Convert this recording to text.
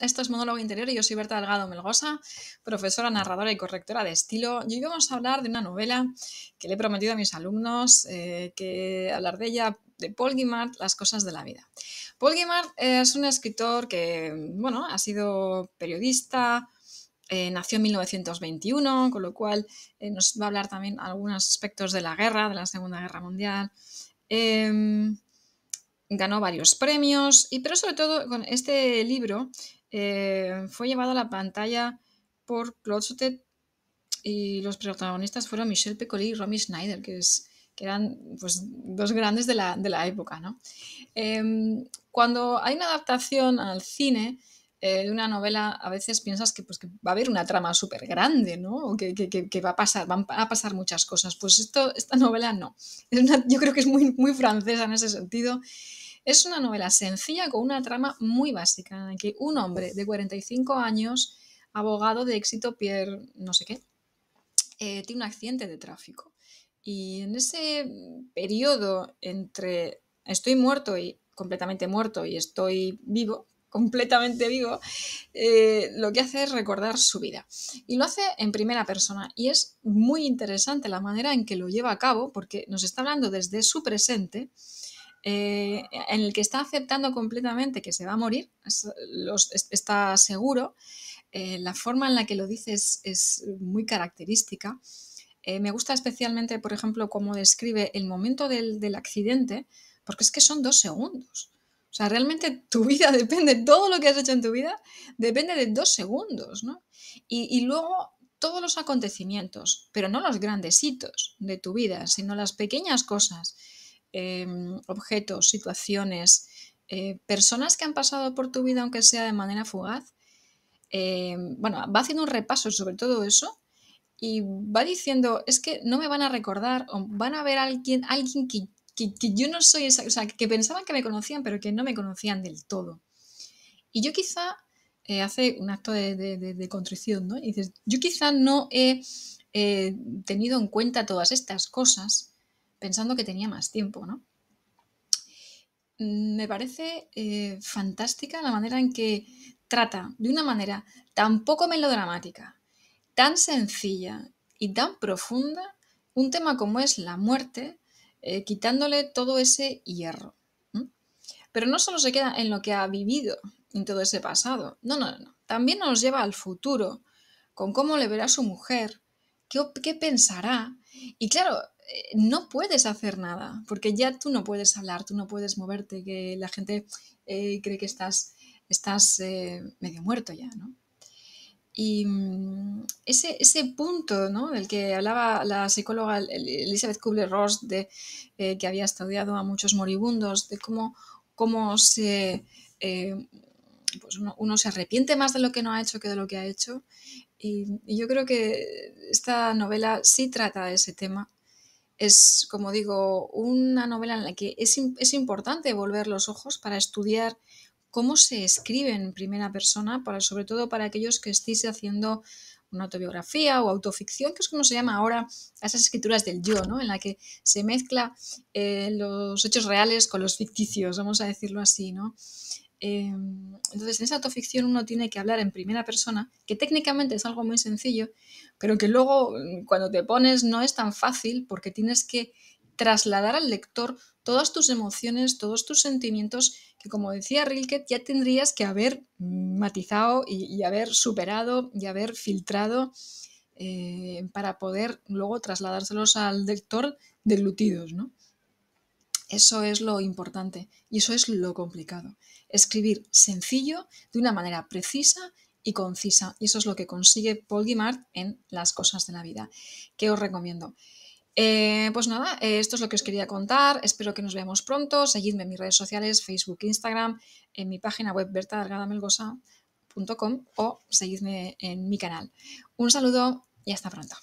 Esto es Monólogo Interior y yo soy Berta Delgado Melgosa, profesora, narradora y correctora de estilo. Y hoy vamos a hablar de una novela que le he prometido a mis alumnos eh, que hablar de ella, de Paul Guimard, Las cosas de la vida. Paul Guimard es un escritor que, bueno, ha sido periodista, eh, nació en 1921, con lo cual eh, nos va a hablar también algunos aspectos de la guerra, de la Segunda Guerra Mundial em, ganó varios premios, y, pero sobre todo con este libro eh, fue llevado a la pantalla por Claude Sotet y los protagonistas fueron Michelle Piccoli y Romy Schneider, que, es, que eran pues, dos grandes de la, de la época. ¿no? Em, cuando hay una adaptación al cine eh, de una novela, a veces piensas que, pues, va a haber una trama súper grande, ¿no? o que, que, va a pasar, van a pasar muchas cosas. Pues esto, esta novela no. yo creo que es muy, muy francesa en ese sentido. Es una novela sencilla con una trama muy básica, en que un hombre de 45 años, abogado de éxito Pierre no sé qué, eh, tiene un accidente de tráfico. Y en ese periodo entre estoy muerto y completamente muerto y estoy vivo, completamente vivo, eh, lo que hace es recordar su vida. Y lo hace en primera persona. Y es muy interesante la manera en que lo lleva a cabo, porque nos está hablando desde su presente eh, en el que está aceptando completamente que se va a morir, está seguro, eh, la forma en la que lo dices es, muy característica. Eh, me gusta especialmente, por ejemplo, cómo describe el momento del, accidente, porque es que son dos segundos. O sea, realmente tu vida depende, todo lo que has hecho en tu vida depende de dos segundos, Y, y, luego todos los acontecimientos, pero no los grandes hitos de tu vida, sino las pequeñas cosas Em, objetos, situaciones, eh, personas que han pasado por tu vida, aunque sea de manera fugaz. Em, bueno, va haciendo un repaso sobre todo eso y va diciendo, es que no me van a recordar o van a ver a alguien, alguien que, yo no soy, esa, o sea, que pensaban que me conocían, pero que no me conocían del todo. Y yo quizá eh, hace un acto de, de, contrición, ¿no? Y dices, yo quizá no he eh, tenido en cuenta todas estas cosas pensando que tenía más tiempo, ¿no? Mm, me parece eh, fantástica la manera en que trata de una manera tan poco melodramática, tan sencilla y tan profunda un tema como es la muerte, eh, quitándole todo ese hierro. Pero no solo se queda en lo que ha vivido, en todo ese pasado. No, no, no. También nos lleva al futuro, con cómo le verá su mujer, qué pensará. Y claro, eh, no puedes hacer nada, porque ya tú no puedes hablar, tú no puedes moverte, que la gente eh, cree que estás, estás eh, medio muerto ya, ¿no? Y mm, ese, ese punto ¿no? del que hablaba la psicóloga Elizabeth Kubler-Ross, de que había estudiado a muchos moribundos, de cómo, cómo se, pues uno, se arrepiente más de lo que no ha hecho que de lo que ha hecho. y, y yo creo que esta novela sí trata ese tema es, como digo, una novela en la que es, importante volver los ojos para estudiar cómo se escribe en primera persona, para, sobre todo para aquellos que estéis haciendo una autobiografía o autoficción, que es como se llama ahora a esas escrituras del yo, ¿no? en la que se mezcla eh, los hechos reales con los ficticios, vamos a decirlo así. ¿no? Em, entonces, en esa autoficción uno tiene que hablar en primera persona, que técnicamente es algo muy sencillo, pero que luego mm, cuando te pones no es tan fácil porque tienes que trasladar al lector todas tus emociones, todos tus sentimientos, que como decía Rilke, ya tendrías que haber mm, matizado y, haber superado y haber filtrado eh, para poder luego trasladárselos al lector deglutidos, ¿no? Eso es lo importante y eso es lo complicado. Escribir sencillo, de una manera precisa y concisa. Y eso es lo que consigue Paul Guimard en Las cosas de la vida, que os recomiendo. Eh, pues nada, eh, esto es lo que os quería contar. Espero que nos veamos pronto. Seguidme en mis redes sociales, Facebook, Instagram, en mi página web bertadelgadamelgosa.com o seguidme en mi canal. Un saludo y hasta pronto.